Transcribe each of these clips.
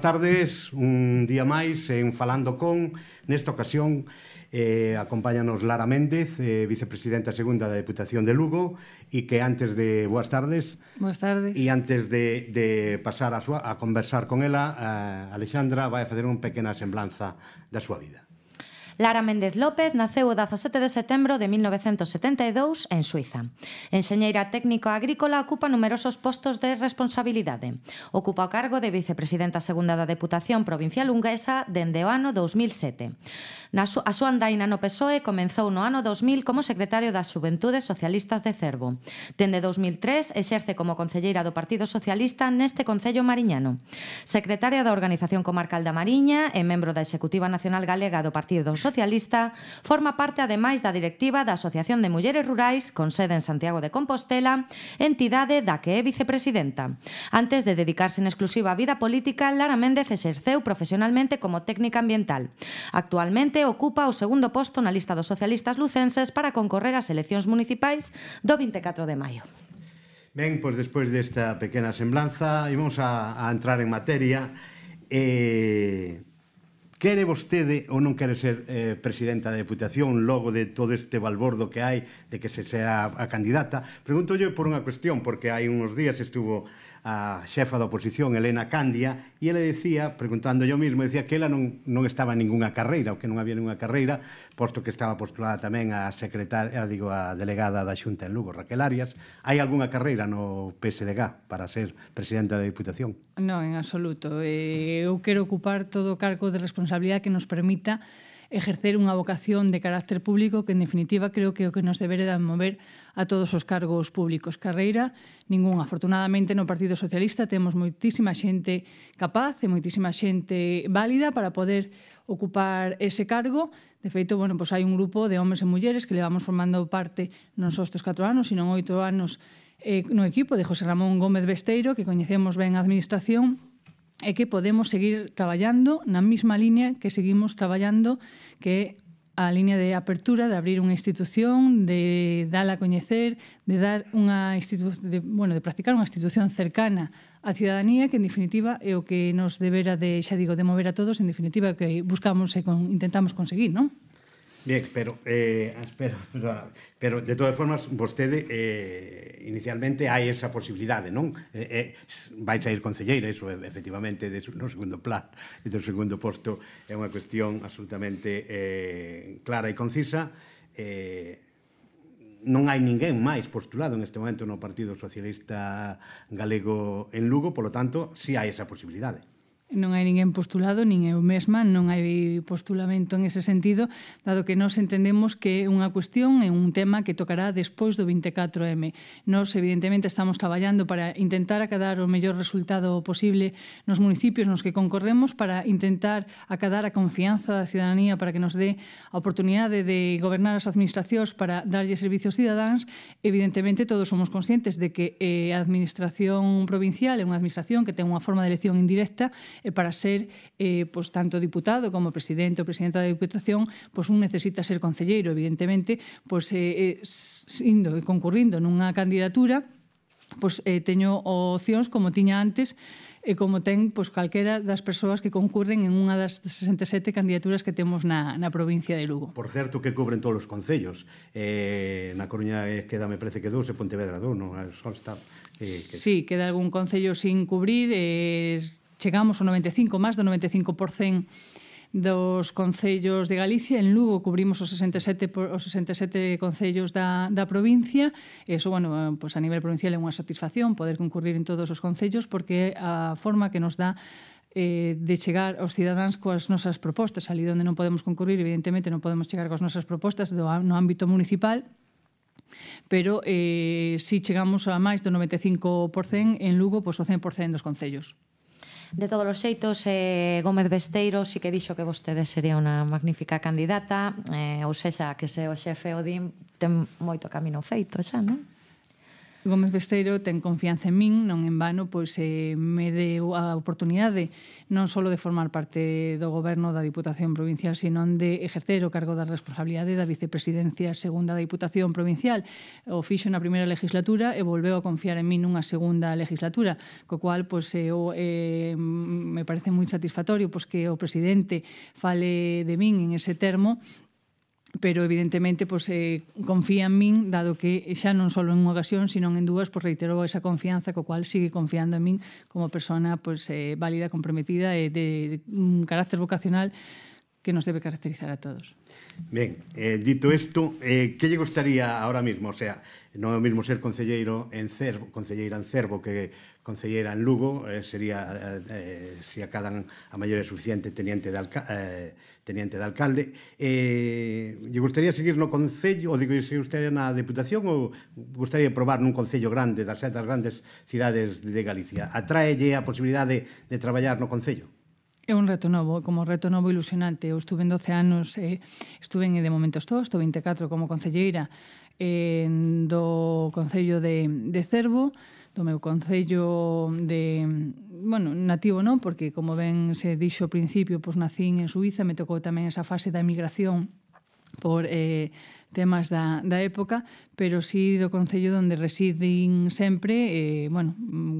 boas tardes, un día máis en Falando con, nesta ocasión eh, acompáñanos Lara Méndez, eh, vicepresidenta segunda da Deputación de Lugo e que antes de... Boas tardes. Boas tardes. E antes de, de pasar a, súa, a conversar con ela, a eh, Alexandra vai a fazer unha pequena semblanza da súa vida. Lara Méndez López naceu o 17 de setembro de 1972 en Suiza. Enxeñeira técnico agrícola ocupa numerosos postos de responsabilidade. Ocupa o cargo de vicepresidenta segunda da Deputación Provincial Unguesa dende o ano 2007. Na a súa andaina no PSOE comenzou no ano 2000 como secretario das Juventudes Socialistas de Cervo. Dende 2003 exerce como concelleira do Partido Socialista neste Concello Mariñano. Secretaria da Organización Comarcal da Mariña e membro da Executiva Nacional Galega do Partido Socialista socialista, forma parte ademais da directiva da Asociación de Mulleres Rurais con sede en Santiago de Compostela, entidade da que é vicepresidenta. Antes de dedicarse en exclusiva á vida política, Lara Méndez exerceu profesionalmente como técnica ambiental. Actualmente ocupa o segundo posto na lista dos socialistas lucenses para concorrer ás eleccións municipais do 24 de maio. Ben, pois despois desta pequena semblanza, íbamos a, a entrar en materia. Eh, Quere vostede ou non quere ser eh, presidenta da Deputación logo de todo este balbordo que hai de que se sea a candidata? Pregúntolle por unha cuestión, porque hai uns días estuvo a xefa da oposición, Helena Candia, e ela decía, preguntando yo mismo, decía que ela non, non estaba en ninguna carreira, ou que non había ninguna carreira, posto que estaba postulada tamén a secretaria, digo, a delegada da Xunta en Lugo, Raquel Arias. Hai algunha carreira no PSDG para ser presidenta da Diputación? Non, en absoluto. Eh, eu quero ocupar todo o cargo de responsabilidade que nos permita ejercer unha vocación de carácter público que, en definitiva, creo que é o que nos debereda mover a todos os cargos públicos. Carreira, ningún. Afortunadamente, no Partido Socialista temos moitísima xente capaz e moitísima xente válida para poder ocupar ese cargo. De feito, bueno, pois hai un grupo de homes e mulleres que levamos formando parte non só estes 4 anos, sino 8 anos eh, no equipo de José Ramón Gómez Besteiro, que coñecemos ben a administración, e que podemos seguir traballando na mesma liña que seguimos traballando que a liña de apertura, de abrir unha institución, de dala a coñecer, de dar unha de, bueno, de practicar unha institución cercana á cidadanía, que en definitiva é o que nos debera de, xa digo, de mover a todos, en definitiva que buscamos e con, intentamos conseguir, non? Bien, pero, eh, espera, espera, pero de todas formas, vostede eh, inicialmente hai esa posibilidade, non? Eh, eh, vai ir concelleira, iso efectivamente de, no segundo plan, do segundo posto é unha cuestión absolutamente eh, clara e concisa. Eh, non hai ninguén máis postulado en este momento no Partido Socialista Galego en Lugo, polo tanto, si sí hai esa posibilidade non hai ninguén postulado, nin eu mesma, non hai postulamento en ese sentido, dado que nós entendemos que é unha cuestión, é un tema que tocará despois do 24M. Nós, evidentemente, estamos traballando para intentar acadar o mellor resultado posible nos municipios nos que concorremos para intentar acadar a confianza da cidadanía para que nos dé a oportunidade de gobernar as administracións para darlle servicios cidadáns. Evidentemente, todos somos conscientes de que eh, a administración provincial é unha administración que ten unha forma de elección indirecta e para ser eh, pues, tanto diputado como presidente ou presidenta da Diputación, pues, un necesita ser concelleiro, evidentemente, pues, eh, eh, e concurrindo nunha candidatura, pois eh, teño opcións como tiña antes e como ten pois calquera das persoas que concurren en unha das 67 candidaturas que temos na, na provincia de Lugo. Por certo que cubren todos os concellos. Eh, na Coruña eh, queda, me parece que dous e Pontevedra dous, non? Só Eh, que... Sí, queda algún concello sin cubrir, eh, chegamos ao 95, máis do 95% dos concellos de Galicia, en Lugo cubrimos os 67 os 67 concellos da da provincia. Eso, bueno, pues a nivel provincial é unha satisfacción poder concurrir en todos os concellos porque é a forma que nos dá eh, de chegar aos cidadáns coas nosas propostas. Ali onde non podemos concurrir, evidentemente, non podemos chegar coas nosas propostas do, no ámbito municipal, pero eh, si chegamos a máis do 95% en Lugo, pois o 100% dos concellos. De todos os xeitos, eh, Gómez Besteiro si que dixo que vostede sería unha magnífica candidata, eh, ou sexa, que se o xefe Odín ten moito camino feito xa, non? Gómez Besteiro ten confianza en min, non en vano, pois eh, me deu a oportunidade non só de formar parte do goberno da Diputación Provincial, sino de ejercer o cargo da responsabilidade da Vicepresidencia Segunda da Diputación Provincial. O fixo na primeira legislatura e volveu a confiar en min nunha segunda legislatura, co cual pois, eh, o, eh, me parece moi satisfactorio pois, que o presidente fale de min en ese termo pero evidentemente pues, eh, confía en min, dado que xa non só en unha ocasión, sino en dúas, pois reiterou esa confianza, co cual sigue confiando en min como persona pues, eh, válida, comprometida e eh, de un carácter vocacional que nos debe caracterizar a todos. Ben, eh, dito isto, eh, que lle gustaría ahora mismo? O sea, non é o mismo ser concelleiro en Cervo, concelleira en Cervo que concelleira en Lugo, eh, sería eh, eh se acadan a maiores suficiente teniente de, alca eh, teniente de alcalde. Eh, lle gustaría seguir no concello, ou digo, se gustaría na deputación ou gustaría probar nun concello grande das setas grandes cidades de Galicia. Atraelle a posibilidade de, de traballar no concello? É un reto novo, como reto novo ilusionante. Eu estuve en 12 anos, eh, estuve en de momento estou, estou 24 como concelleira eh, do Concello de, de Cervo, do meu concello de bueno, nativo non, porque como ben se dixo ao principio, pois nacín en Suiza, me tocou tamén esa fase da emigración por eh, temas da, da época, pero sí do Concello onde residín sempre, eh, bueno,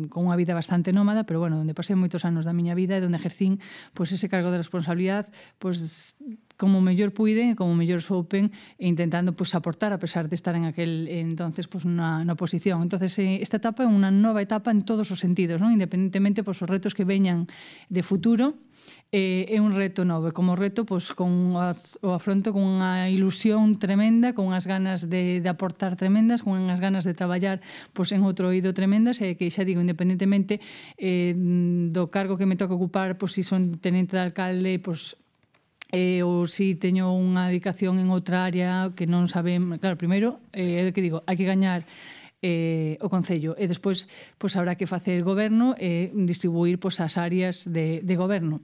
con unha vida bastante nómada, pero bueno, onde pasei moitos anos da miña vida e onde ejercín pois, ese cargo de responsabilidade, pois como mellor puiden e como mellor soupen e intentando pois, aportar a pesar de estar en aquel entonces pois, na, na posición. entonces eh, esta etapa é unha nova etapa en todos os sentidos, non? independentemente pois, os retos que veñan de futuro, eh, é un reto novo e como reto pois, con o afronto con unha ilusión tremenda con unhas ganas de, de aportar tremendas con unhas ganas de traballar pois, en outro oído tremendas e que xa digo independentemente eh, do cargo que me toca ocupar pois, si son tenente de alcalde pois, eh, ou si teño unha dedicación en outra área que non saben... Claro, primeiro, eh, é que digo, hai que gañar eh, o Concello e despois pois, habrá que facer goberno e distribuir pois, as áreas de, de goberno.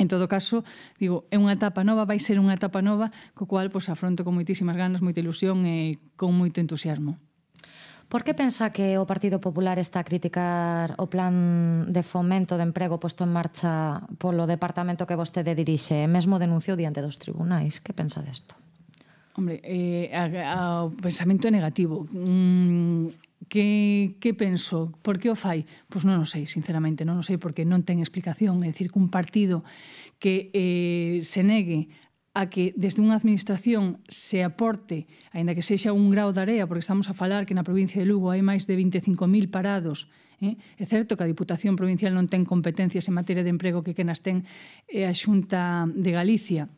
En todo caso, digo, é unha etapa nova, vai ser unha etapa nova, co cual pois, afronto con moitísimas ganas, moita ilusión e con moito entusiasmo. Por que pensa que o Partido Popular está a criticar o plan de fomento de emprego posto en marcha polo departamento que vostede dirixe e mesmo denunciou diante dos tribunais? Que pensa desto? Hombre, eh, a, a, o pensamento é negativo. Mm, Que, que penso? Por que o fai? Pois non o sei, sinceramente, non o sei, porque non ten explicación. É dicir, que un partido que eh, se negue a que desde unha administración se aporte, aínda que sexa un grau de area, porque estamos a falar que na provincia de Lugo hai máis de 25.000 parados, eh? é certo que a Diputación Provincial non ten competencias en materia de emprego que que nas ten eh, a Xunta de Galicia,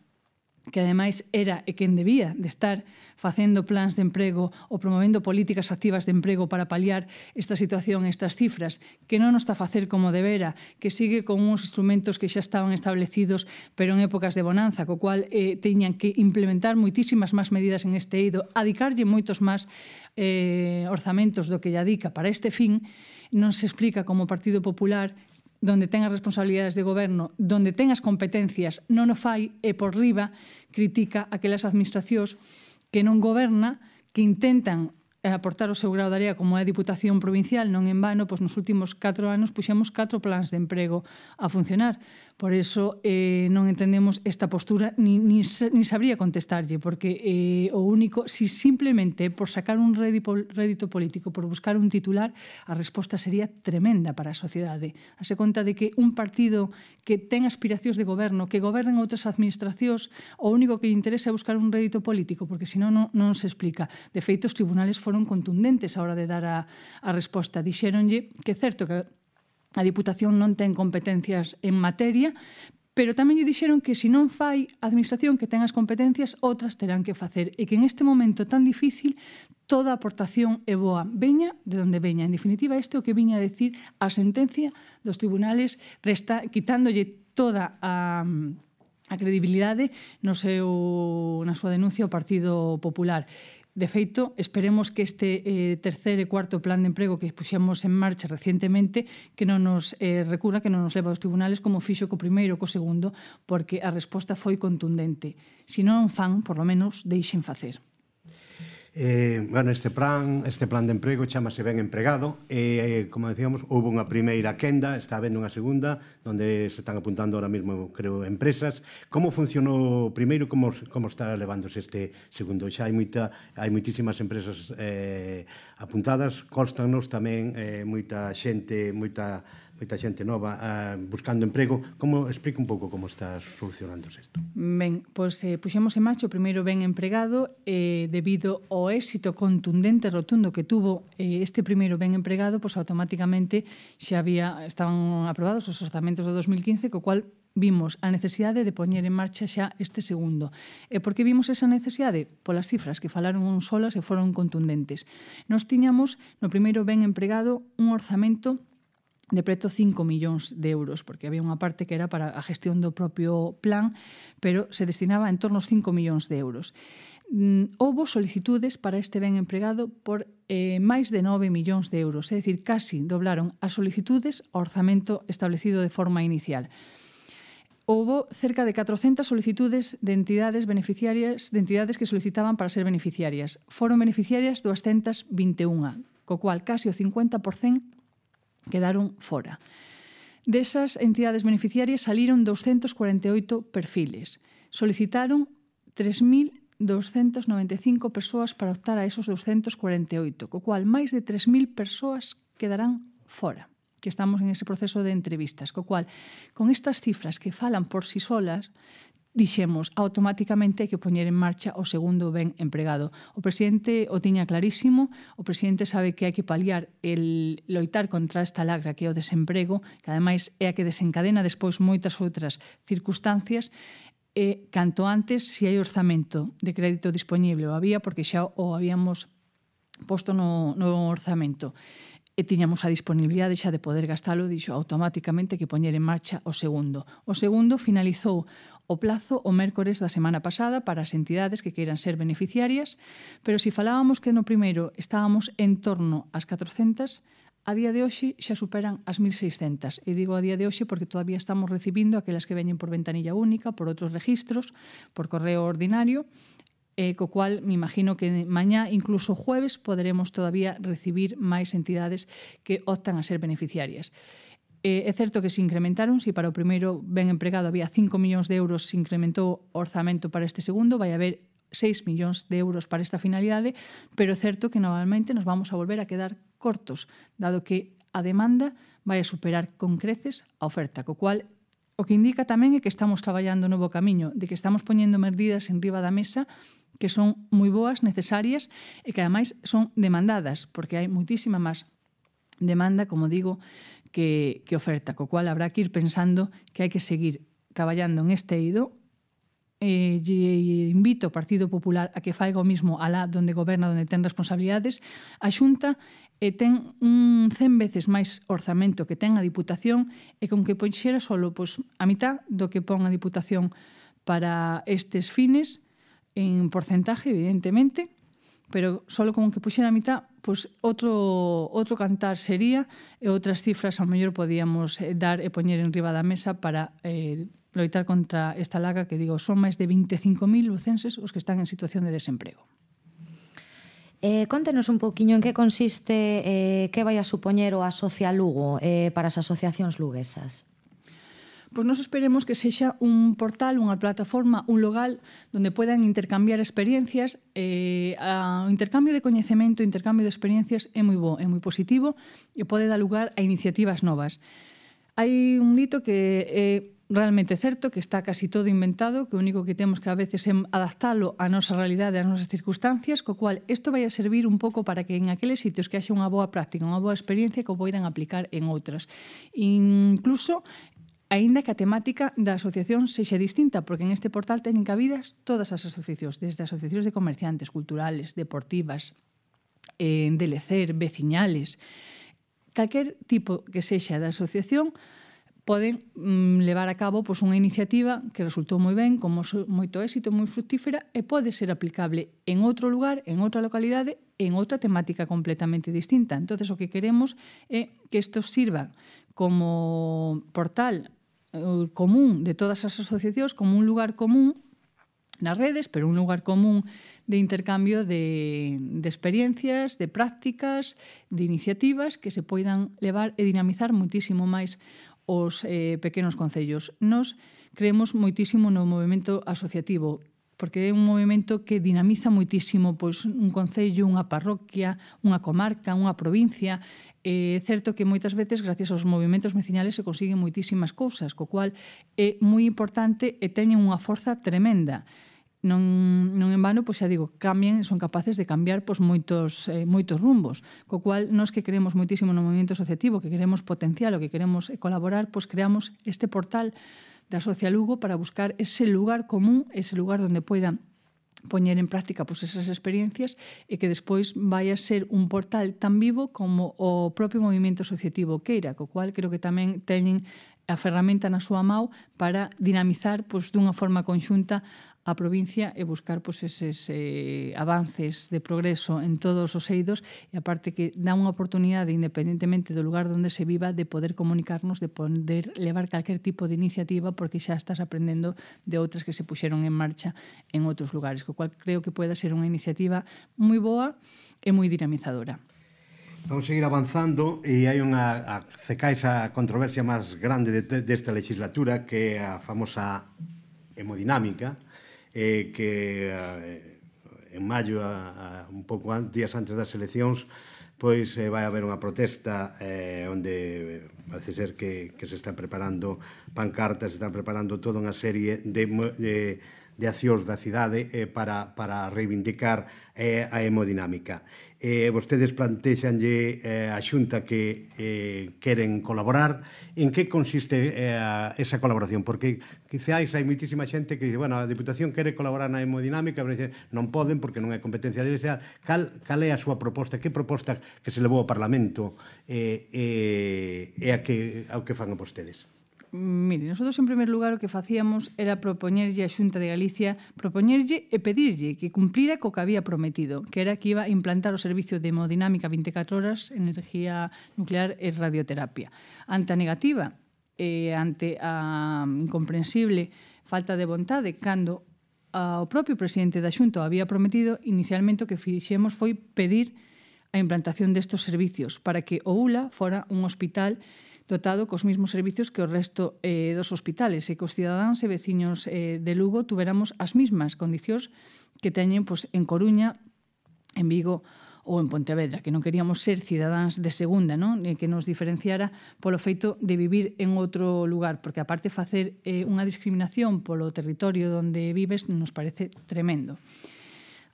que ademais era e quen debía de estar facendo plans de emprego ou promovendo políticas activas de emprego para paliar esta situación, estas cifras, que non nos está a facer como debera, que sigue con uns instrumentos que xa estaban establecidos pero en épocas de bonanza, co cual eh, teñan que implementar moitísimas máis medidas en este eido, adicarlle moitos máis eh, orzamentos do que lle adica para este fin, non se explica como o Partido Popular donde ten as responsabilidades de goberno, donde ten as competencias, non o fai e por riba critica aquelas administracións que non goberna, que intentan eh, aportar o seu grau de área como é a Diputación Provincial, non en vano, pois nos últimos 4 anos puxemos 4 plans de emprego a funcionar. Por iso eh, non entendemos esta postura ni, ni, ni sabría contestarlle, porque eh, o único, si simplemente por sacar un rédito político, por buscar un titular, a resposta sería tremenda para a sociedade. Hase conta de que un partido que ten aspiracións de goberno, que gobernen outras administracións, o único que interesa é buscar un rédito político, porque senón non, non se explica. De feito, os tribunales foron contundentes a hora de dar a, a resposta. Dixéronlle que é certo que A Diputación non ten competencias en materia, pero tamén lle dixeron que se non fai a administración que ten as competencias, outras terán que facer e que en este momento tan difícil toda aportación é boa, veña de onde veña. En definitiva, este é o que viña a decir a sentencia dos tribunales resta, quitándolle toda a a credibilidade no seu na súa denuncia ao Partido Popular. De feito, esperemos que este eh, terceiro e cuarto plan de emprego que puxemos en marcha recentemente que non nos eh, recura, que non nos leva aos tribunales como fixo co primeiro co segundo, porque a resposta foi contundente. Se si non fan, por lo menos, deixen facer. Eh, bueno, este plan, este plan de emprego chamase Ben empregado e, eh, eh, como decíamos, houve unha primeira quenda, está habendo unha segunda, onde se están apuntando ahora mesmo, creo, empresas. Como funcionou primeiro, como, como está levándose este segundo? Xa hai, moita, hai moitísimas empresas eh, apuntadas, constannos tamén eh, moita xente, moita moita xente nova uh, buscando emprego. Como explica un pouco como está solucionándose isto? Ben, pois eh, puxemos en marcha o primeiro ben empregado eh, debido ao éxito contundente rotundo que tuvo eh, este primeiro ben empregado, pois automáticamente xa había estaban aprobados os orzamentos do 2015, co cual vimos a necesidade de poñer en marcha xa este segundo. E por que vimos esa necesidade? Polas cifras que falaron un solas e foron contundentes. Nos tiñamos no primeiro ben empregado un orzamento de preto 5 millóns de euros, porque había unha parte que era para a gestión do propio plan, pero se destinaba en torno aos 5 millóns de euros. Mm, houbo solicitudes para este ben empregado por eh, máis de 9 millóns de euros, é dicir, casi doblaron as solicitudes ao orzamento establecido de forma inicial houbo cerca de 400 solicitudes de entidades beneficiarias, de entidades que solicitaban para ser beneficiarias. Foron beneficiarias 221, co cual casi o 50% quedaron fora. Desas entidades beneficiarias saliron 248 perfiles. Solicitaron 3.295 persoas para optar a esos 248, co cual máis de 3.000 persoas quedarán fora que estamos en ese proceso de entrevistas, co cual, con estas cifras que falan por sí solas, dixemos, automáticamente que poñer en marcha o segundo ben empregado. O presidente o tiña clarísimo, o presidente sabe que hai que paliar el loitar contra esta lagra que é o desemprego, que ademais é a que desencadena despois moitas outras circunstancias, e canto antes, se hai orzamento de crédito disponible, o había, porque xa o habíamos posto no, no orzamento e tiñamos a disponibilidade xa de poder gastalo, dixo automáticamente que poñer en marcha o segundo. O segundo finalizou O plazo o mércores da semana pasada para as entidades que queiran ser beneficiarias, pero se si falábamos que no primeiro estábamos en torno ás 400, a día de hoxe xa superan as 1.600. E digo a día de hoxe porque todavía estamos recibindo aquelas que veñen por ventanilla única, por outros registros, por correo ordinario, eh, co cual me imagino que mañá, incluso jueves, poderemos todavía recibir máis entidades que optan a ser beneficiarias. Eh, é certo que se incrementaron, se para o primeiro ben empregado había 5 millóns de euros, se incrementou o orzamento para este segundo, vai haber 6 millóns de euros para esta finalidade, pero é certo que normalmente nos vamos a volver a quedar cortos, dado que a demanda vai a superar con creces a oferta, co cual o que indica tamén é que estamos traballando novo camiño, de que estamos poñendo merdidas en riba da mesa que son moi boas, necesarias e que ademais son demandadas, porque hai muitísima máis demanda, como digo, que, que oferta, co cual habrá que ir pensando que hai que seguir traballando en este eido eh, lle invito ao Partido Popular a que faiga o mismo alá donde goberna, donde ten responsabilidades, a Xunta e eh, ten un 100 veces máis orzamento que ten a Diputación e con que ponxera solo pois, a mitad do que pon a Diputación para estes fines en porcentaje, evidentemente, pero solo con que puxera a mitad pois outro, outro cantar sería e outras cifras ao mellor podíamos eh, dar e poñer en riba da mesa para eh, loitar contra esta laga que digo son máis de 25.000 lucenses os que están en situación de desemprego. Eh, contenos un poquinho en que consiste eh, que vai a supoñer o Asocia Lugo eh, para as asociacións luguesas. Pois nos esperemos que sexa un portal, unha plataforma, un local donde podan intercambiar experiencias. Eh, o intercambio de coñecemento, o intercambio de experiencias é moi bo, é moi positivo e pode dar lugar a iniciativas novas. Hai un dito que é realmente certo, que está casi todo inventado, que o único que temos que a veces é adaptalo á nosa realidade, ás nosas circunstancias, co cual isto vai a servir un pouco para que en aqueles sitios que haxe unha boa práctica, unha boa experiencia que o poidan aplicar en outras. Incluso aínda que a temática da asociación sexa distinta, porque en este portal teñen cabidas todas as asociacións, desde asociacións de comerciantes, culturales, deportivas, eh, de lecer, veciñales, calquer tipo que sexa da asociación, poden mm, levar a cabo pois, unha iniciativa que resultou moi ben, con moito éxito, moi fructífera, e pode ser aplicable en outro lugar, en outra localidade, en outra temática completamente distinta. entonces o que queremos é que isto sirva como portal común de todas as asociacións como un lugar común nas redes, pero un lugar común de intercambio de, de experiencias, de prácticas, de iniciativas que se poidan levar e dinamizar muitísimo máis os eh, pequenos concellos. Nos creemos moitísimo no movimento asociativo porque é un movimento que dinamiza moitísimo pois, un concello, unha parroquia, unha comarca, unha provincia. É certo que moitas veces, gracias aos movimentos mecinales, se consiguen moitísimas cousas, co cual é moi importante e teñen unha forza tremenda non, non en vano, pois xa digo, cambian, son capaces de cambiar pois, moitos, eh, moitos rumbos. Co cual, nós que queremos moitísimo no movimento asociativo, que queremos potencial, o que queremos colaborar, pois creamos este portal da Socia Lugo para buscar ese lugar común, ese lugar donde poidan poñer en práctica pois, esas experiencias e que despois vai a ser un portal tan vivo como o propio movimento asociativo queira, co cual creo que tamén teñen a ferramenta na súa mão para dinamizar pois, dunha forma conxunta a provincia e buscar pois, eses eh, avances de progreso en todos os eidos e aparte que dá unha oportunidade independentemente do lugar onde se viva de poder comunicarnos, de poder levar calquer tipo de iniciativa porque xa estás aprendendo de outras que se puxeron en marcha en outros lugares, co cual creo que pode ser unha iniciativa moi boa e moi dinamizadora. Vamos seguir avanzando e hai unha a, cecais a controversia máis grande desta de, de legislatura que é a famosa hemodinámica, eh, que eh, en maio, a, a, un pouco an, días antes das eleccións, pois eh, vai haber unha protesta eh, onde parece ser que, que se están preparando pancartas, se están preparando toda unha serie de, de de accións da cidade eh, para, para reivindicar eh, a hemodinámica. Eh, vostedes plantexanlle eh, a Xunta que eh, queren colaborar. En que consiste eh, esa colaboración? Porque quizáis hai moitísima xente que dice bueno, a Diputación quere colaborar na hemodinámica, pero dice, non poden porque non é competencia de deles. Cal, cal é a súa proposta? Que proposta que se levou ao Parlamento eh, eh, é a que, ao que fan vostedes? mire, nosotros en primer lugar o que facíamos era propoñerlle a Xunta de Galicia, propoñerlle e pedirlle que cumplira co que había prometido, que era que iba a implantar o servicio de hemodinámica 24 horas, energía nuclear e radioterapia. Ante a negativa eh, ante a incomprensible falta de vontade cando o propio presidente da Xunta había prometido inicialmente o que fixemos foi pedir a implantación destos servicios para que o ULA fora un hospital dotado cos mesmos servizos que o resto eh, dos hospitales e que os cidadáns e veciños eh, de Lugo tuveramos as mismas condicións que teñen pois, en Coruña, en Vigo ou en Pontevedra, que non queríamos ser cidadáns de segunda, non? E que nos diferenciara polo feito de vivir en outro lugar, porque aparte facer eh, unha discriminación polo territorio onde vives nos parece tremendo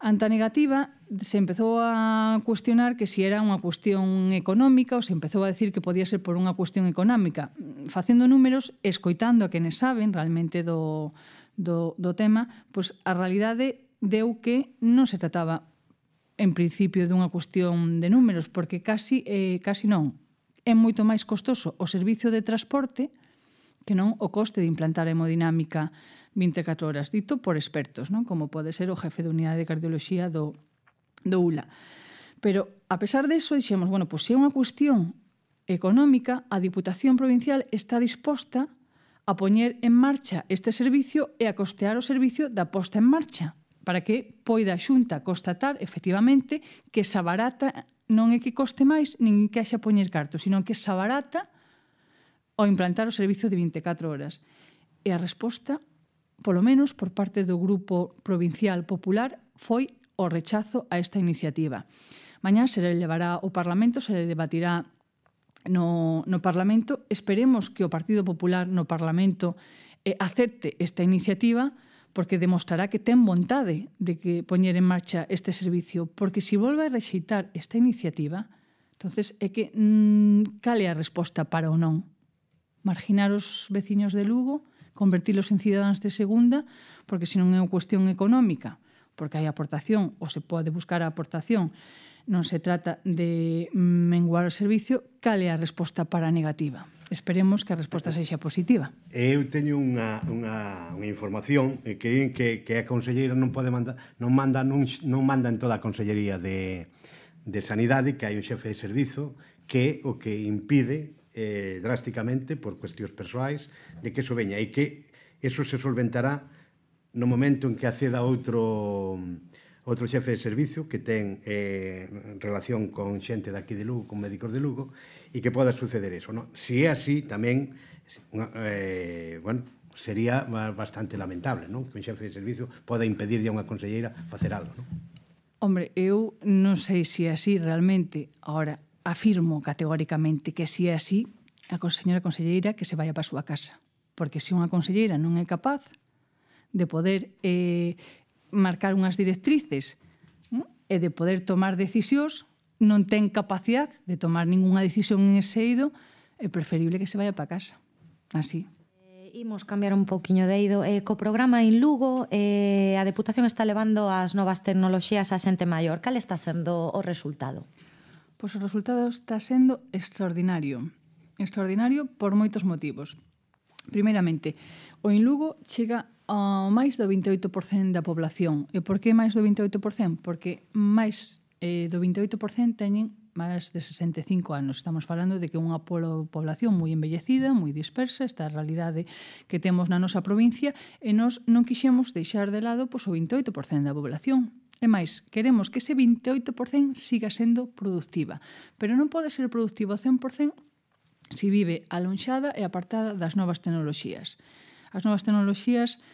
anta negativa, se empezou a cuestionar que si era unha cuestión económica ou se empezou a decir que podía ser por unha cuestión económica. Facendo números, escoitando a quenes saben realmente do, do, do tema, pois a realidade deu que non se trataba en principio dunha cuestión de números, porque casi, eh, casi non. É moito máis costoso o servicio de transporte que non o coste de implantar a hemodinámica 24 horas, dito por expertos, non? como pode ser o jefe de unidade de cardioloxía do, do ULA. Pero, a pesar de iso, dixemos, bueno, pois se é unha cuestión económica, a Diputación Provincial está disposta a poñer en marcha este servicio e a costear o servicio da posta en marcha para que poida a Xunta constatar efectivamente que esa barata non é que coste máis nin que haxa poñer cartos, sino que esa barata o implantar o servicio de 24 horas. E a resposta polo menos por parte do Grupo Provincial Popular, foi o rechazo a esta iniciativa. Mañá se levará o Parlamento, se debatirá no, no Parlamento. Esperemos que o Partido Popular no Parlamento eh, acepte esta iniciativa porque demostrará que ten vontade de que poñer en marcha este servicio, porque se si volve a rexeitar esta iniciativa, entonces é que mmm, cale a resposta para o non. Marginar os veciños de Lugo convertilos en cidadáns de segunda, porque se non é unha cuestión económica, porque hai aportación ou se pode buscar a aportación, non se trata de menguar o servicio, cal é a resposta para a negativa. Esperemos que a resposta sexa positiva. Eu teño unha, unha, unha información eh, que din que, que a conselleira non pode mandar, non manda, non, non manda en toda a consellería de, de sanidade que hai un xefe de servizo que o que impide eh, drásticamente por cuestións persoais de que eso veña e que eso se solventará no momento en que aceda outro outro xefe de servicio que ten eh, relación con xente daqui de Lugo, con médicos de Lugo e que poda suceder eso. No? Se si é así, tamén unha, eh, bueno, sería bastante lamentable non? que un xefe de servicio poda impedir a unha conselleira facer algo. Non? Hombre, eu non sei se así realmente. Ahora, afirmo categóricamente que se é así, a señora conselleira que se vaya para a súa casa. Porque se unha conselleira non é capaz de poder eh, marcar unhas directrices ¿no? Mm, e de poder tomar decisións, non ten capacidade de tomar ningunha decisión en ese eido, é preferible que se vaya para casa. Así. Eh, Imos cambiar un poquinho de eido. Eh, co programa en Lugo, eh, a Deputación está levando as novas tecnoloxías á xente maior. Cal está sendo o resultado? Pois o resultado está sendo extraordinario. Extraordinario por moitos motivos. Primeiramente, o Inlugo chega a máis do 28% da población. E por que máis do 28%? Porque máis eh, do 28% teñen máis de 65 anos. Estamos falando de que unha población moi envellecida, moi dispersa, esta realidade que temos na nosa provincia, e nós non quixemos deixar de lado pois, o 28% da población E máis, queremos que ese 28% siga sendo productiva. Pero non pode ser productivo ao 100% se vive alonxada e apartada das novas tecnoloxías. As novas tecnoloxías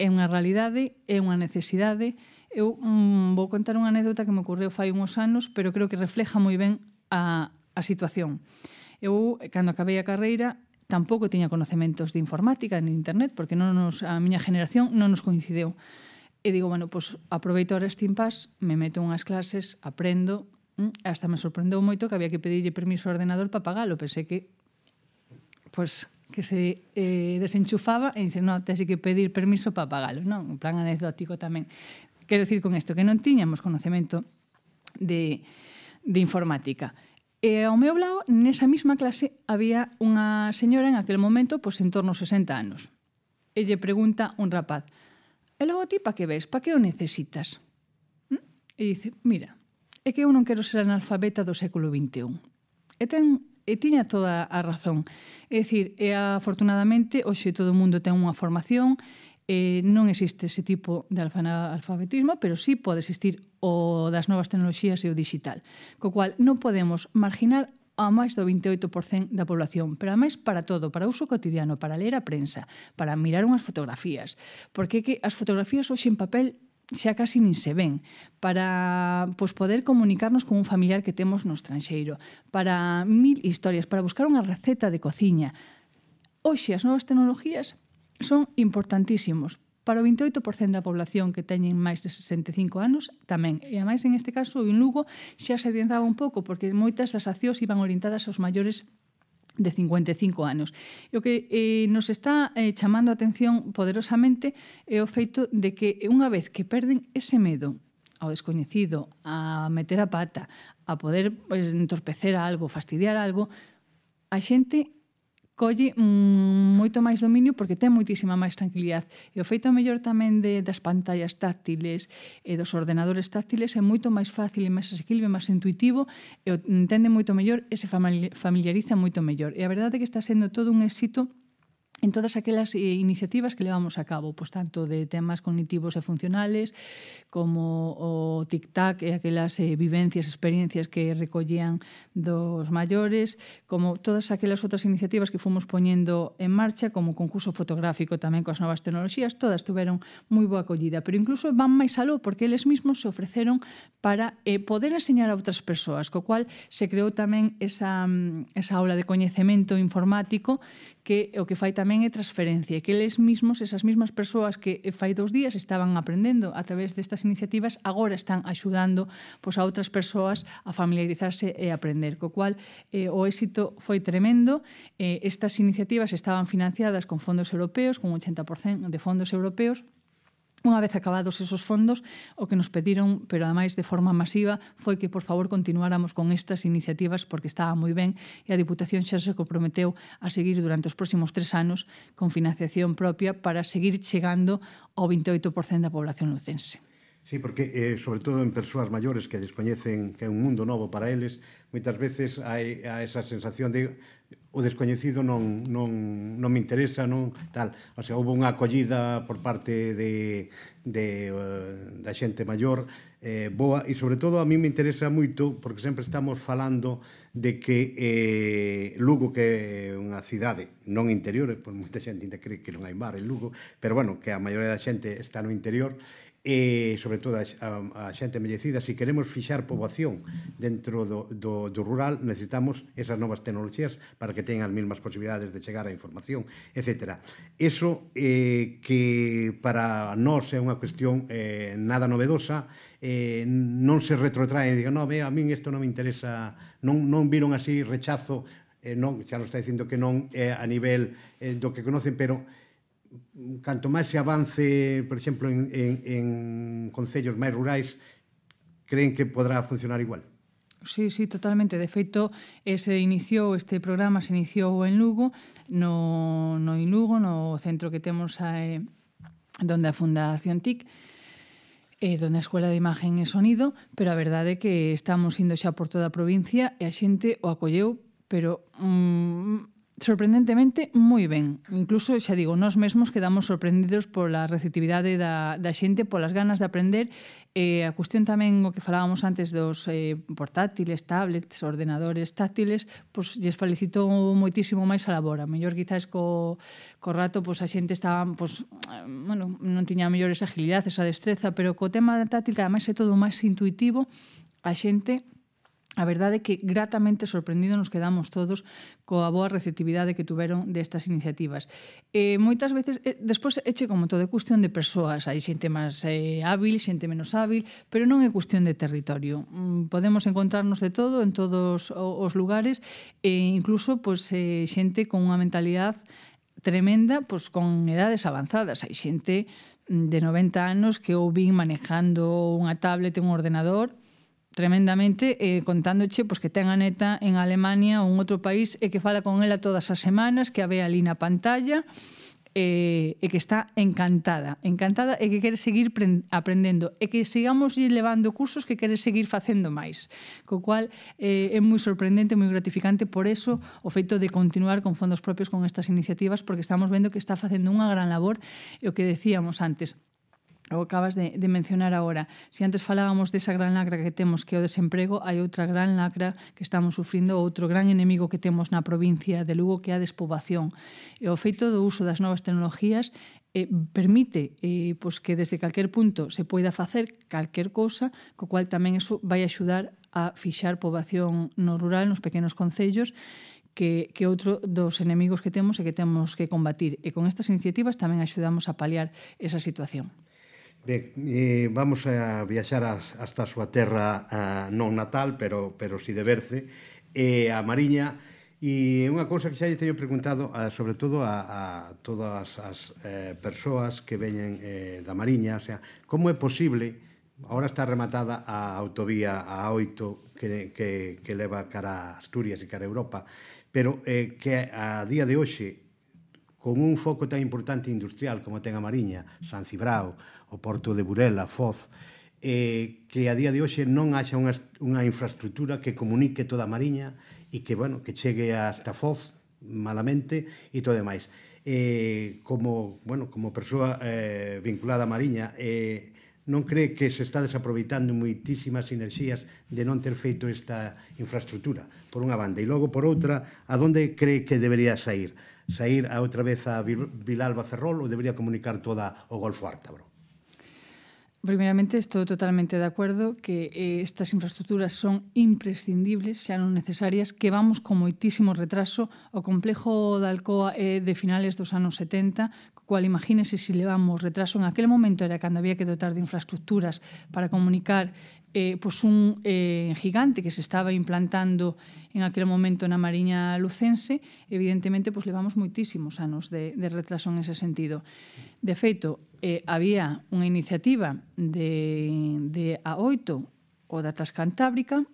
é unha realidade, é unha necesidade. Eu mm, vou contar unha anécdota que me ocorreu fai uns anos, pero creo que refleja moi ben a, a situación. Eu, cando acabei a carreira, tampouco tiña conocementos de informática ni de internet, porque non nos, a miña generación non nos coincideu. E digo, bueno, pois pues, aproveito horas timpas, me meto unhas clases, aprendo, mm, hasta me sorprendeu moito que había que pedirlle permiso ao ordenador para pagalo, pensei que pois que se eh, desenchufaba e dice, no, tens que pedir permiso para pagalo, non? Un plan anecdótico tamén. Quero dicir con isto que non tiñamos conocemento de, de informática. E ao meu lado, nesa mesma clase, había unha señora en aquel momento, pois en torno aos 60 anos. E lle pregunta un rapaz, E logo ti pa que ves? Pa que o necesitas? ¿Mm? E dice, mira, é que eu non quero ser analfabeta do século XXI. E ten e tiña toda a razón. É dicir, e afortunadamente, hoxe todo o mundo ten unha formación, eh, non existe ese tipo de alfabetismo, pero sí pode existir o das novas tecnoloxías e o digital. Co cual, non podemos marginar a máis do 28% da población, pero ademais para todo, para uso cotidiano, para ler a prensa, para mirar unhas fotografías, porque que as fotografías hoxe en papel xa casi nin se ven, para pois, poder comunicarnos con un familiar que temos no estranxeiro, para mil historias, para buscar unha receta de cociña. Hoxe as novas tecnologías son importantísimos, para o 28% da población que teñen máis de 65 anos tamén. E ademais, en este caso, en Lugo xa se adiantaba un pouco, porque moitas das accións iban orientadas aos maiores de 55 anos. E o que eh, nos está eh, chamando a atención poderosamente é o feito de que unha vez que perden ese medo ao descoñecido, a meter a pata, a poder pues, entorpecer algo, fastidiar algo, a xente colle mm, moito máis dominio porque ten moitísima máis tranquilidade. E o feito mellor tamén de, das pantallas táctiles e dos ordenadores táctiles é moito máis fácil e máis asequible, máis intuitivo e o entende moito mellor e se familiariza moito mellor. E a verdade é que está sendo todo un éxito en todas aquelas eh, iniciativas que levamos a cabo, pois tanto de temas cognitivos e funcionales como o tic-tac e aquelas eh, vivencias, experiencias que recollían dos maiores, como todas aquelas outras iniciativas que fomos poñendo en marcha, como o concurso fotográfico tamén coas novas tecnoloxías, todas tuveron moi boa acollida, pero incluso van máis aló porque eles mesmos se ofreceron para eh, poder enseñar a outras persoas, co cual se creou tamén esa, mm, esa aula de coñecemento informático que o que fai tamén tamén é transferencia, que eles mismos, esas mismas persoas que eh, fai dous días estaban aprendendo a través destas iniciativas, agora están axudando pois, a outras persoas a familiarizarse e aprender. Co cual, eh, o éxito foi tremendo. Eh, estas iniciativas estaban financiadas con fondos europeos, con 80% de fondos europeos, Unha vez acabados esos fondos, o que nos pediron, pero ademais de forma masiva, foi que por favor continuáramos con estas iniciativas porque estaba moi ben e a Diputación xa se comprometeu a seguir durante os próximos tres anos con financiación propia para seguir chegando ao 28% da población lucense. Sí, porque eh, sobre todo en persoas maiores que descoñecen que é un mundo novo para eles, moitas veces hai a esa sensación de o descoñecido non, non, non me interesa, non tal. O sea, houve unha acollida por parte de, de, eh, da xente maior eh, boa e sobre todo a mí me interesa moito porque sempre estamos falando de que eh, Lugo que é unha cidade non interior, pois moita xente ainda cree que non hai mar en Lugo, pero bueno, que a maioría da xente está no interior e, sobre todo, a, a, xente mellecida, se queremos fixar poboación dentro do, do, do rural, necesitamos esas novas tecnologías para que tengan as mesmas posibilidades de chegar a información, etc. Eso eh, que para nós é unha cuestión eh, nada novedosa, eh, non se retrotrae e digan, no, ve, a min isto non me interesa, non, non viron así rechazo, eh, non, xa non está dicindo que non é eh, a nivel eh, do que conocen, pero canto máis se avance, por exemplo, en, en, en concellos máis rurais, creen que podrá funcionar igual? Sí, sí, totalmente. De feito, eh, se iniciou este programa, se iniciou en Lugo, no, no en Lugo, no centro que temos a, eh, donde a Fundación TIC, eh, donde a Escola de Imagen e Sonido, pero a verdade é que estamos indo xa por toda a provincia e a xente o acolleu, pero mm, sorprendentemente moi ben. Incluso, xa digo, nós mesmos quedamos sorprendidos pola receptividade da, da xente, polas ganas de aprender. Eh, a cuestión tamén o que falábamos antes dos eh, portátiles, tablets, ordenadores táctiles, pois lles felicito moitísimo máis a labora. Mellor quizás co, co rato pois a xente estaba, pois, bueno, non tiña mellor esa agilidade, esa destreza, pero co tema táctil, que ademais é todo máis intuitivo, a xente A verdade é que gratamente sorprendido nos quedamos todos coa boa receptividade que tuveron destas iniciativas. E moitas veces, e, eh, despois eche como todo, é cuestión de persoas, hai xente máis eh, hábil, xente menos hábil, pero non é cuestión de territorio. Mm, podemos encontrarnos de todo en todos os lugares, e incluso pois, eh, xente con unha mentalidade tremenda, pois con edades avanzadas. Hai xente mm, de 90 anos que ou vin manejando unha tablet e un ordenador tremendamente eh, contándoche pois, que ten a neta en Alemania ou un outro país e que fala con ela todas as semanas, que a ve ali na pantalla eh, e que está encantada, encantada e que quere seguir aprendendo e que sigamos levando cursos que quere seguir facendo máis. Co cual eh, é moi sorprendente, moi gratificante por eso o feito de continuar con fondos propios con estas iniciativas porque estamos vendo que está facendo unha gran labor e o que decíamos antes, o acabas de, de mencionar agora. Se antes falábamos desa gran lacra que temos que o desemprego, hai outra gran lacra que estamos sufrindo, outro gran enemigo que temos na provincia de Lugo que é a despobación. E o feito do uso das novas tecnologías eh, permite eh, pois que desde calquer punto se poida facer calquer cousa, co cual tamén eso vai axudar a fixar poboación no rural, nos pequenos concellos, que, que outro dos enemigos que temos e que temos que combatir. E con estas iniciativas tamén axudamos a paliar esa situación. Ben, eh, vamos a viaxar as, hasta a súa terra a, eh, non natal, pero, pero si de Berce, eh, a Mariña, e é unha cousa que xa lle teño preguntado, a, sobre todo a, a todas as eh, persoas que veñen eh, da Mariña, o sea, como é posible, ahora está rematada a autovía A8 que, que, que leva cara a Asturias e cara a Europa, pero eh, que a día de hoxe, con un foco tan importante industrial como ten a Mariña, San Cibrao, o porto de Burela, Foz, eh, que a día de hoxe non haxa unha, unha infraestructura que comunique toda a Mariña e que, bueno, que chegue hasta Foz malamente e todo demais. Eh, como, bueno, como persoa eh, vinculada a Mariña, eh, non cree que se está desaproveitando moitísimas sinerxías de non ter feito esta infraestructura, por unha banda. E logo, por outra, a donde cree que debería sair? Sair a outra vez a Vilalba Ferrol ou debería comunicar toda o Golfo Ártabro? Primeramente, estou totalmente de acordo que eh, estas infraestructuras son imprescindibles, xa non necesarias, que vamos con moitísimo retraso. O complejo da Alcoa é eh, de finales dos anos 70, cual imagínese se si levamos retraso en aquel momento era cando había que dotar de infraestructuras para comunicar eh, pois un eh, gigante que se estaba implantando en aquel momento na Mariña Lucense, evidentemente pois levamos moitísimos anos de, de retraso en ese sentido. De feito, eh, había unha iniciativa de, de A8 ou da Transcantábrica,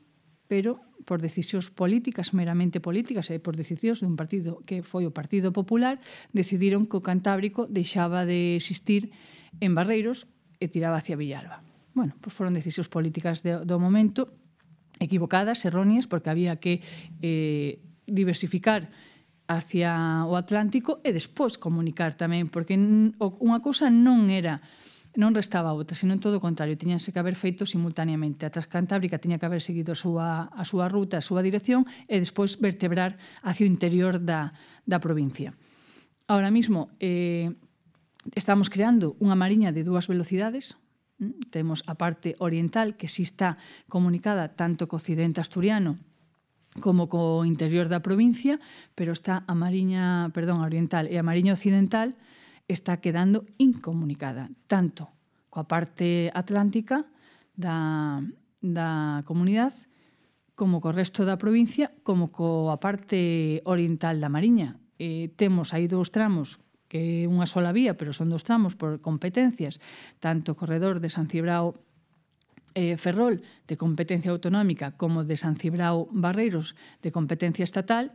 pero por decisións políticas, meramente políticas, e eh, por decisións dun partido que foi o Partido Popular, decidiron que o Cantábrico deixaba de existir en Barreiros e tiraba hacia Villalba bueno, pois foron decisións políticas de, do momento equivocadas, erróneas, porque había que eh, diversificar hacia o Atlántico e despois comunicar tamén, porque unha cousa non era non restaba outra, outra, senón todo o contrario, tiñanse que haber feito simultaneamente. A Transcantábrica tiña que haber seguido a súa, a súa ruta, a súa dirección e despois vertebrar hacia o interior da, da provincia. Ahora mismo eh, estamos creando unha mariña de dúas velocidades, Mm, temos a parte oriental que si está comunicada tanto co occidente asturiano como co interior da provincia, pero está a Mariña, perdón, a oriental e a Mariña occidental está quedando incomunicada, tanto coa parte atlántica da, da comunidade como co resto da provincia, como coa parte oriental da Mariña. Eh, temos aí dous tramos que é unha sola vía, pero son dos tramos por competencias, tanto o corredor de San Cibrao eh, Ferrol de competencia autonómica como de San Cibrao Barreiros de competencia estatal,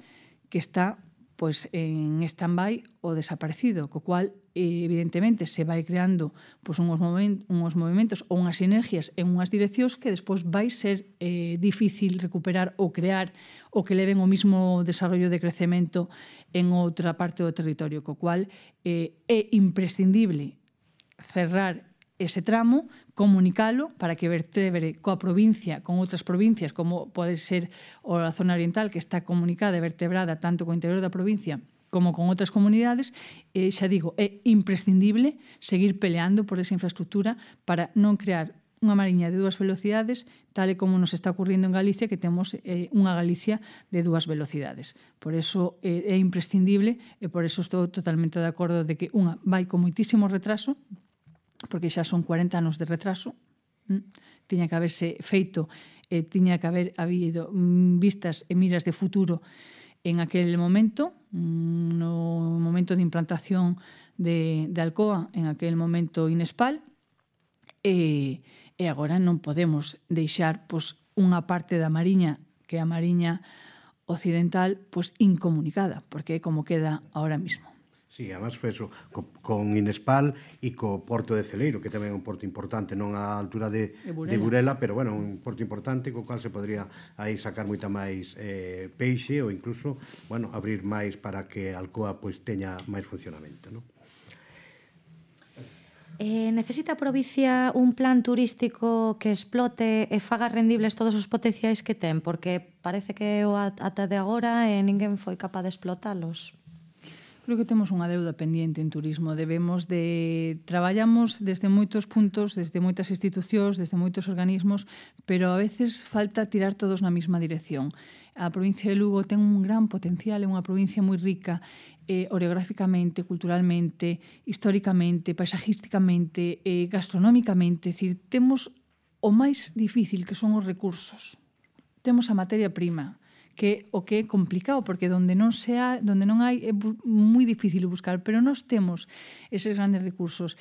que está pois en stand-by o desaparecido, co cual eh, evidentemente se vai creando pois unhos momen, unhos movimentos ou unhas sinergias en unhas direccións que despois vai ser eh, difícil recuperar ou crear o que leven o mismo desarrollo de crecemento en outra parte do territorio, co cual eh, é imprescindible cerrar ese tramo, comunicarlo para que vertebre coa provincia con otras provincias, como puede ser la zona oriental que está comunicada y e vertebrada tanto co interior da provincia como con otras comunidades, ya e digo, é imprescindible seguir peleando por esa infraestructura para no crear una mariña de dos velocidades, tal y e como nos está ocurriendo en Galicia, que tenemos eh, una Galicia de dos velocidades. Por eso es eh, imprescindible por eso estoy totalmente de acuerdo de que va vai con muchísimo retraso, porque xa son 40 anos de retraso, mm, tiña que haberse feito e tiña que haber habido mm, vistas e miras de futuro en aquel momento, mm, no momento de implantación de, de Alcoa, en aquel momento Inespal, e, e agora non podemos deixar pois, unha parte da Mariña, que é a Mariña Occidental, pois, incomunicada, porque é como queda ahora mismo. Sí, además foi eso, co, con Inespal e co Porto de Celeiro, que tamén é un porto importante, non á altura de, de, Burela. de Burela, pero bueno, un porto importante co cual se podría aí sacar moita máis eh, peixe ou incluso, bueno, abrir máis para que Alcoa pois teña máis funcionamento, non? Eh, necesita a provincia un plan turístico que explote e faga rendibles todos os potenciais que ten, porque parece que o ata de agora eh, ninguén foi capaz de explotalos creo que temos unha deuda pendiente en turismo. Debemos de traballamos desde moitos puntos, desde moitas institucións, desde moitos organismos, pero a veces falta tirar todos na mesma dirección. A provincia de Lugo ten un gran potencial, é unha provincia moi rica eh, oreográficamente, culturalmente, históricamente, paisajísticamente, eh, gastronómicamente. É dicir, temos o máis difícil que son os recursos. Temos a materia prima, que o que é complicado, porque donde non sea, donde non hai é moi difícil buscar, pero nós temos esos grandes recursos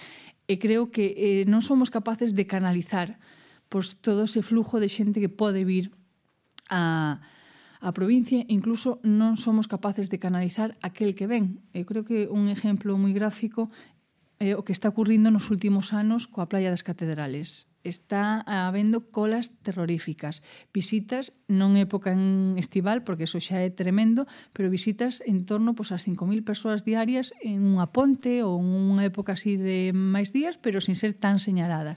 e creo que eh, non somos capaces de canalizar pois todo ese flujo de xente que pode vir a a provincia, incluso non somos capaces de canalizar aquel que ven. Eu creo que un exemplo moi gráfico é eh, o que está ocurrindo nos últimos anos coa Playa das Catedrales está habendo colas terroríficas. Visitas non época en estival, porque eso xa é tremendo, pero visitas en torno pois, ás 5.000 persoas diarias en unha ponte ou unha época así de máis días, pero sin ser tan señalada.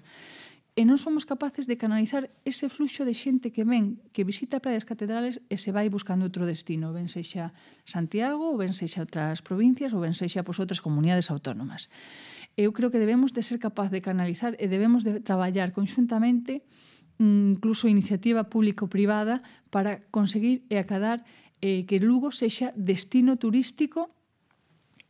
E non somos capaces de canalizar ese fluxo de xente que ven, que visita praias catedrales e se vai buscando outro destino, ben sexa Santiago, ou ben sexa outras provincias, ou ben sexa pois, outras comunidades autónomas. Eu creo que debemos de ser capaz de canalizar e debemos de traballar conxuntamente mm, incluso iniciativa público-privada para conseguir e acadar eh, que Lugo sexa destino turístico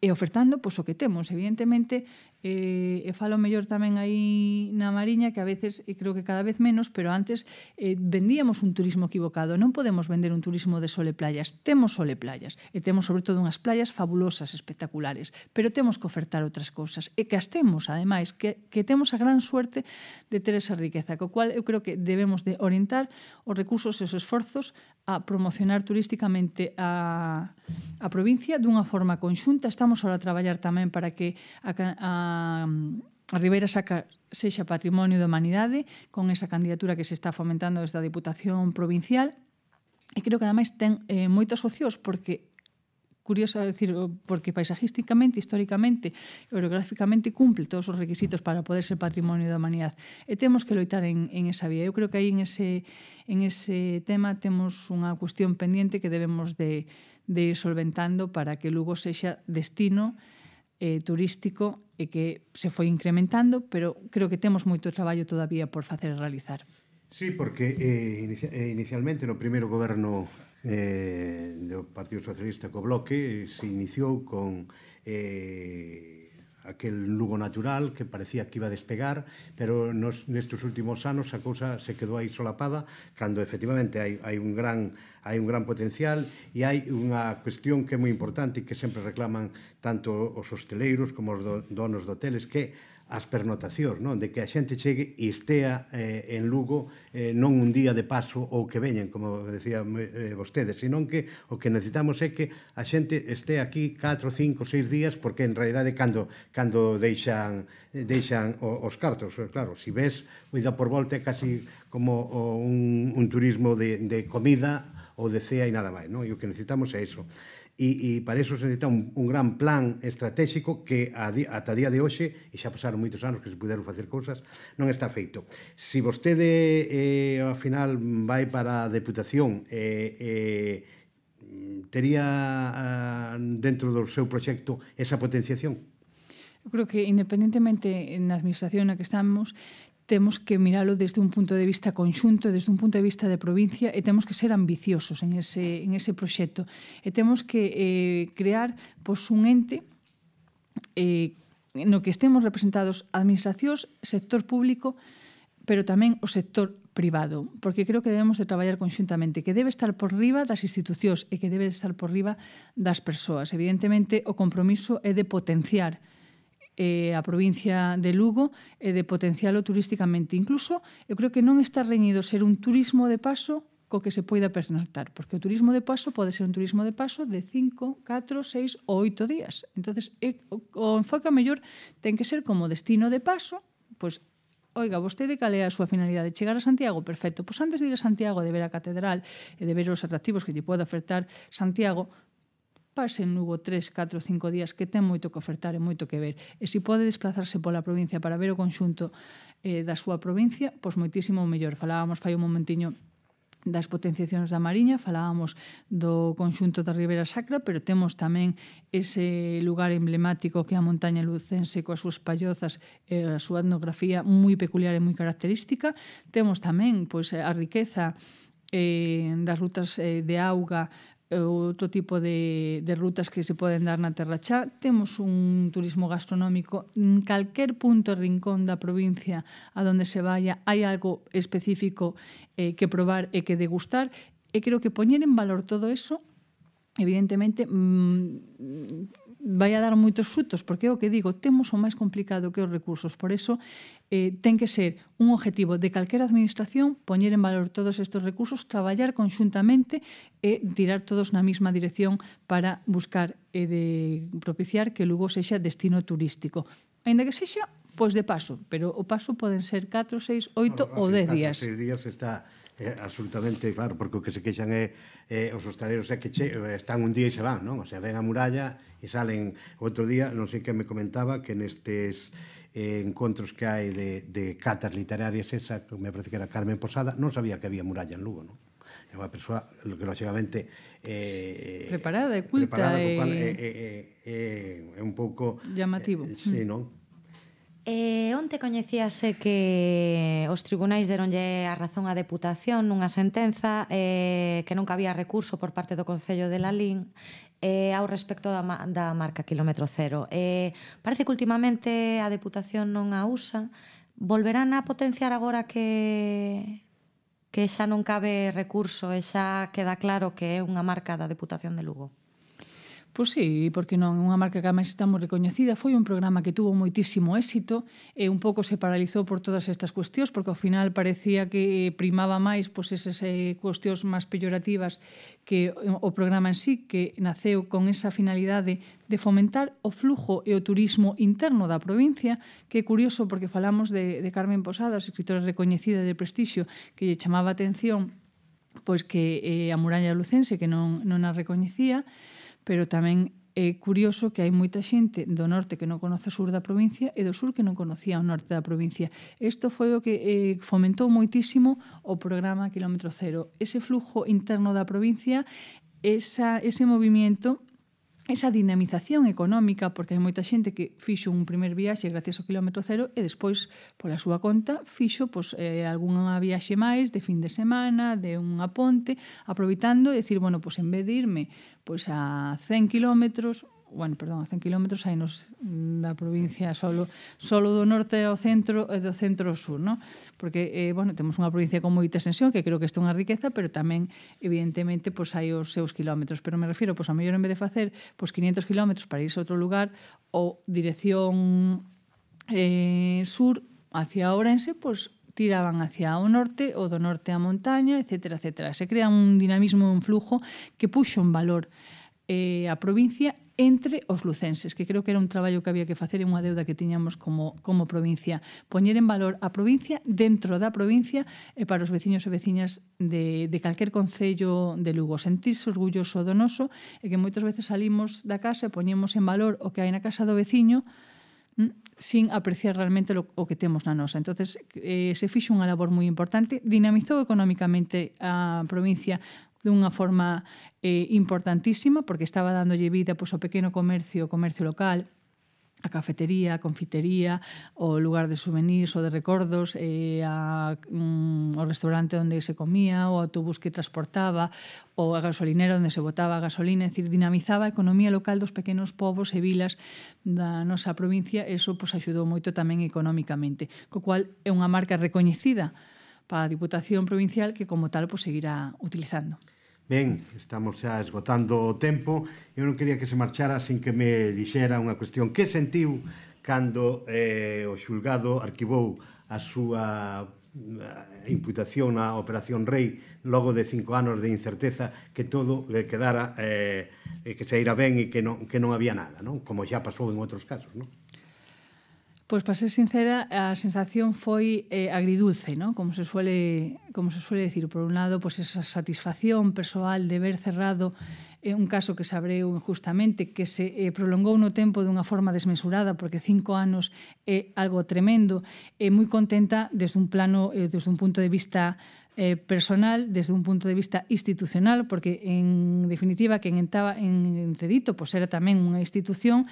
e ofertando pois, o que temos. Evidentemente, eh, e falo mellor tamén aí na Mariña, que a veces, e creo que cada vez menos, pero antes eh, vendíamos un turismo equivocado. Non podemos vender un turismo de sole e playas. Temos sole e playas, e temos sobre todo unhas playas fabulosas, espectaculares, pero temos que ofertar outras cousas, e que as temos, ademais, que, que temos a gran suerte de ter esa riqueza, co cual eu creo que debemos de orientar os recursos e os esforzos a promocionar turísticamente a, a provincia dunha forma conxunta. Estamos ahora a traballar tamén para que a, a a, Ribeira Sacra sexa Patrimonio da Humanidade con esa candidatura que se está fomentando desde a Diputación Provincial e creo que ademais ten eh, moitos socios porque curioso decir porque paisajísticamente, históricamente, orográficamente cumple todos os requisitos para poder ser patrimonio da humanidade. E temos que loitar en, en esa vía. Eu creo que aí en ese, en ese tema temos unha cuestión pendiente que debemos de, de ir solventando para que Lugo sexa destino eh, turístico e que se foi incrementando, pero creo que temos moito traballo todavía por facer e realizar. Sí, porque eh, eh, inicialmente no primeiro goberno eh, do Partido Socialista co Bloque se iniciou con eh, aquel Lugo natural que parecía que iba a despegar, pero nos, nestes últimos anos a cousa se quedou aí solapada cando efectivamente hai, hai un gran hai un gran potencial e hai unha cuestión que é moi importante e que sempre reclaman tanto os hosteleiros como os do, donos de hoteles que as pernotacións, non? de que a xente chegue e estea eh, en Lugo eh, non un día de paso ou que veñen, como decía eh, vostedes, senón que o que necesitamos é que a xente estea aquí 4, 5, 6 días, porque en realidade cando, cando deixan, deixan os cartos, claro, si ves, oida pois por volta é casi como un, un turismo de, de comida ou de cea e nada máis, non? e o que necesitamos é iso e, e para eso se necesita un, un gran plan estratégico que a di, ata día de hoxe, e xa pasaron moitos anos que se puderon facer cousas, non está feito. Si vostede eh, ao final vai para a Deputación eh, eh, tería ah, dentro do seu proxecto esa potenciación? Eu creo que independentemente na administración na que estamos, temos que miralo desde un punto de vista conxunto, desde un punto de vista de provincia e temos que ser ambiciosos en ese, en ese proxecto. E temos que eh, crear pois, un ente eh, no que estemos representados administracións, sector público, pero tamén o sector privado, porque creo que debemos de traballar conxuntamente, que debe estar por riba das institucións e que debe estar por riba das persoas. Evidentemente, o compromiso é de potenciar eh, a provincia de Lugo e eh, de potencialo turísticamente. Incluso, eu creo que non está reñido ser un turismo de paso co que se poida pernoctar, porque o turismo de paso pode ser un turismo de paso de 5, 4, 6 ou 8 días. Entonces, o enfoque mellor ten que ser como destino de paso, pois pues, oiga, vostede cal a súa finalidade? Chegar a Santiago? Perfecto. Pois antes de ir a Santiago, de ver a catedral e de ver os atractivos que lle pode ofertar Santiago, pasen Lugo 3, 4, 5 días que ten moito que ofertar e moito que ver. E se pode desplazarse pola provincia para ver o conxunto eh, da súa provincia, pois moitísimo mellor. Falábamos fai un momentiño das potenciacións da Mariña, falábamos do conxunto da Ribeira Sacra, pero temos tamén ese lugar emblemático que é a montaña lucense coas súas pallozas e a súa etnografía moi peculiar e moi característica. Temos tamén pois, a riqueza eh, das rutas eh, de auga Eh, outro tipo de, de rutas que se poden dar na Terra Chá. Temos un turismo gastronómico en calquer punto rincón da provincia a donde se vaya hai algo específico eh, que probar e que degustar e creo que poñer en valor todo eso evidentemente mmm, vai a dar moitos frutos, porque é o que digo, temos o máis complicado que os recursos, por eso eh, ten que ser un objetivo de calquera administración poñer en valor todos estes recursos, traballar conxuntamente e tirar todos na mesma dirección para buscar e de propiciar que Lugo sexa destino turístico. Ainda que sexa, pois de paso, pero o paso poden ser 4, 6, 8 ou 10 días. 4, 6 días está é absolutamente, claro, porque o que se queixan é eh, os hostaleros é que che, están un día e se van, non? O sea, ven a muralla e salen outro día, non sei que me comentaba que nestes eh, encontros que hai de, de catas literarias esa, que me parece que era Carmen Posada, non sabía que había muralla en Lugo, non? É unha persoa que lógicamente eh, eh, preparada e culta preparada, e... Cual, eh, eh, eh, eh, é un pouco llamativo. Eh, sí, mm. non? E onte coñecíase que os tribunais deronlle a razón á deputación nunha sentenza eh, que nunca había recurso por parte do Concello de Lalín eh, ao respecto da, da marca kilómetro cero. Eh, parece que últimamente a deputación non a usa. Volverán a potenciar agora que que xa non cabe recurso e xa queda claro que é unha marca da Deputación de Lugo? Pois sí, porque non unha marca que máis estamos recoñecida foi un programa que tuvo moitísimo éxito e un pouco se paralizou por todas estas cuestións porque ao final parecía que primaba máis pois esas eh, cuestións máis peyorativas que o programa en sí que naceu con esa finalidade de fomentar o flujo e o turismo interno da provincia que é curioso porque falamos de, de Carmen Posadas, escritora recoñecida de prestixio que lle chamaba atención pois que eh, a muralla lucense que non, non a recoñecía pero tamén é curioso que hai moita xente do norte que non conoce o sur da provincia e do sur que non conocía o norte da provincia. Isto foi o que eh, fomentou moitísimo o programa Kilómetro Cero. Ese flujo interno da provincia, esa, ese movimento esa dinamización económica, porque hai moita xente que fixo un primer viaxe gracias ao kilómetro cero e despois, pola súa conta, fixo pois, eh, algunha viaxe máis de fin de semana, de unha ponte, aproveitando e decir, bueno, pois en vez de irme pois a 100 kilómetros, bueno, perdón, a 100 km hai nos da provincia solo solo do norte ao centro e eh, do centro ao sur, ¿no? Porque eh, bueno, temos unha provincia con moita extensión, que creo que isto é unha riqueza, pero tamén evidentemente pois hai os seus quilómetros, pero me refiro pois a mellor en vez de facer pois 500 km para irse a outro lugar ou dirección eh, sur hacia Ourense, pois tiraban hacia o norte ou do norte á montaña, etcétera, etcétera. Se crea un dinamismo, un flujo que puxo un valor eh, a provincia entre os lucenses, que creo que era un traballo que había que facer e unha deuda que tiñamos como, como provincia. Poñer en valor a provincia dentro da provincia e para os veciños e veciñas de, de calquer concello de Lugo. Sentirse orgulloso do noso e que moitas veces salimos da casa e poñemos en valor o que hai na casa do veciño mm, sin apreciar realmente lo, o que temos na nosa. entonces eh, se fixo unha labor moi importante, dinamizou económicamente a provincia dunha forma eh, importantísima porque estaba dándolle vida pois, ao pequeno comercio, o comercio local, a cafetería, a confitería, o lugar de souvenirs ou de recordos, eh, a, mm, o restaurante onde se comía, o autobús que transportaba, o a gasolinera onde se botaba a gasolina, é dicir, dinamizaba a economía local dos pequenos povos e vilas da nosa provincia, e eso pois, axudou moito tamén económicamente, co cual é unha marca recoñecida para a Diputación Provincial que como tal pois, seguirá utilizando. Ben, estamos xa esgotando o tempo. Eu non quería que se marchara sin que me dixera unha cuestión. Que sentiu cando eh, o xulgado arquivou a súa eh, imputación á Operación Rei logo de cinco anos de incerteza que todo le quedara eh, que se ira ben e que non, que non había nada, non? como xa pasou en outros casos. Non? Pois para ser sincera, a sensación foi eh, agridulce, ¿no? como, se suele, como se suele decir. Por un lado, pois esa satisfacción persoal de ver cerrado eh, un caso que se abreu injustamente, que se eh, prolongou no tempo dunha forma desmesurada, porque cinco anos é eh, algo tremendo, e eh, moi contenta desde un plano, eh, desde un punto de vista eh, personal desde un punto de vista institucional, porque en definitiva que en Entaba en Cedito pois pues era tamén unha institución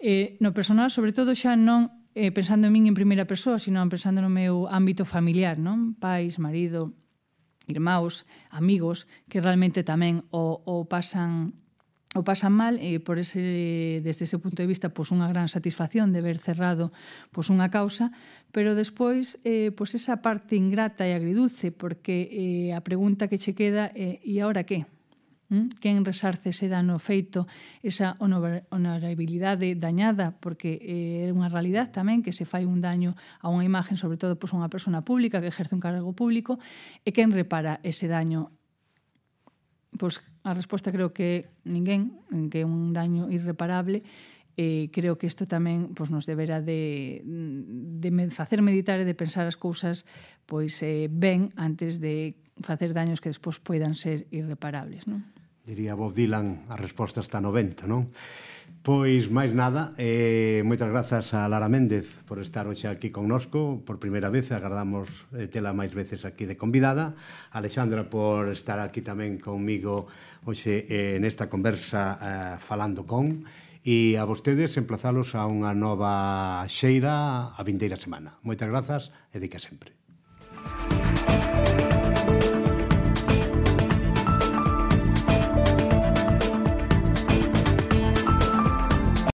Eh, no personal, sobre todo xa non eh, pensando en min en primeira persoa, sino pensando no meu ámbito familiar, non? Pais, marido, irmãos, amigos, que realmente tamén o, o pasan o pasan mal e por ese desde ese punto de vista pois unha gran satisfacción de ver cerrado pois unha causa, pero despois eh pois esa parte ingrata e agridulce porque eh a pregunta que che queda é eh, e agora que? Hm? Quen resarce ese dano feito, esa honorabilidade dañada, porque eh, é unha realidade tamén que se fai un daño a unha imagen, sobre todo pois, a unha persona pública que ejerce un cargo público, e quen repara ese daño Pois a resposta creo que ninguén, que é un daño irreparable, eh, creo que isto tamén pois, nos deberá de, de facer meditar e de pensar as cousas pois eh, ben antes de facer daños que despois poidan ser irreparables. Non? diría Bob Dylan, a resposta está 90, non? Pois máis nada, eh, moitas grazas a Lara Méndez por estar hoxe aquí connosco por primeira vez, agardamos eh, tela máis veces aquí de convidada, Alexandra por estar aquí tamén conmigo hoxe eh, nesta conversa eh, falando con e a vostedes emplazalos a unha nova xeira a vindeira semana. Moitas grazas e dica sempre. Música